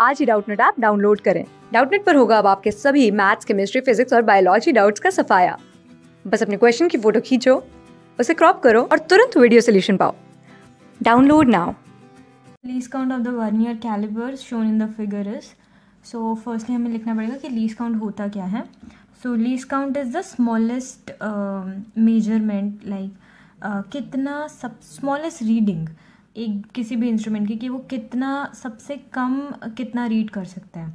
आज ही Doubtnut app download करें डाउटनेट पर होगा अब आपके सभी मैथ्स केमिस्ट्री फिजिक्स और बायोलॉजी डाउट्स का सफाया बस अपने क्वेश्चन की फोटो खींचो उसे क्रॉप करो और तुरंत वीडियो सोल्यूशन पाओ download now least count of the vernier caliper shown in the figure is so firstly हमें लिखना पड़ेगा कि लीज काउंट होता क्या है so least count is the smallest measurement like कितना सब स्मॉलेस्ट रीडिंग एक किसी भी इंस्ट्रूमेंट की कि वो कितना सबसे कम कितना रीड कर सकता है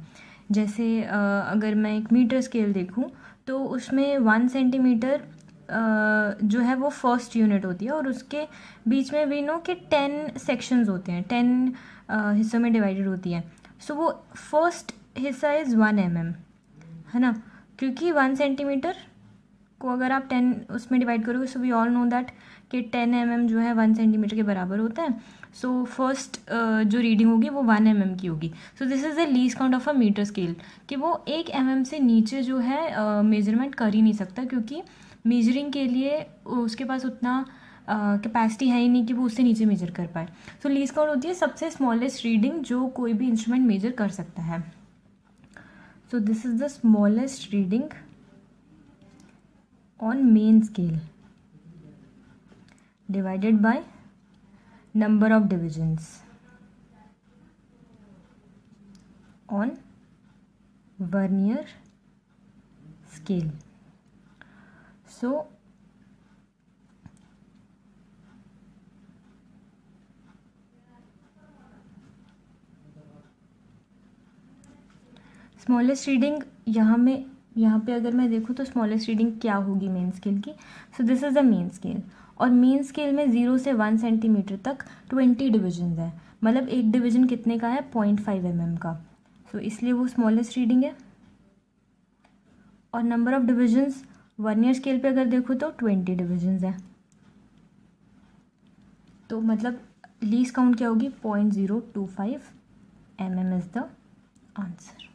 जैसे अगर मैं एक मीटर स्केल देखूँ तो उसमें वन सेंटीमीटर जो है वो फर्स्ट यूनिट होती है और उसके बीच में भी नो कि टेन सेक्शंस होते हैं टेन हिस्सों में डिवाइडेड होती है सो so, वो फर्स्ट हिस्सा इज़ वन एम है ना क्योंकि वन सेंटीमीटर को अगर आप टेन उसमें डिवाइड करोगे so we all know that कि टेन एम mm जो है वन सेंटीमीटर के बराबर होता है सो so, फर्स्ट uh, जो रीडिंग होगी वो वन एम mm की होगी so this is the least count of a metre scale कि वो एक एम mm से नीचे जो है मेजरमेंट uh, कर ही नहीं सकता क्योंकि मेजरिंग के लिए उसके पास उतना कैपेसिटी uh, है ही नहीं कि वो उससे नीचे मेजर कर पाए सो लीज काउंट होती है सबसे स्मॉलेस्ट रीडिंग जो कोई भी इंस्ट्रूमेंट मेजर कर सकता है so this is the smallest reading on main scale divided by number of divisions on vernier scale so smallest reading यहाँ में यहाँ पे अगर मैं देखूँ तो स्मॉलेस्ट रीडिंग क्या होगी मेन स्केल की so this is the main scale और मेन स्केल में ज़ीरो से वन सेंटीमीटर तक ट्वेंटी डिविजन है मतलब एक डिवीजन कितने का है पॉइंट फाइव एम का सो so, इसलिए वो स्मॉलेस्ट रीडिंग है और number of divisions vernier scale पे अगर देखो तो ट्वेंटी डिविजन्स है तो मतलब लीज काउंट क्या होगी point zero two five M M is the answer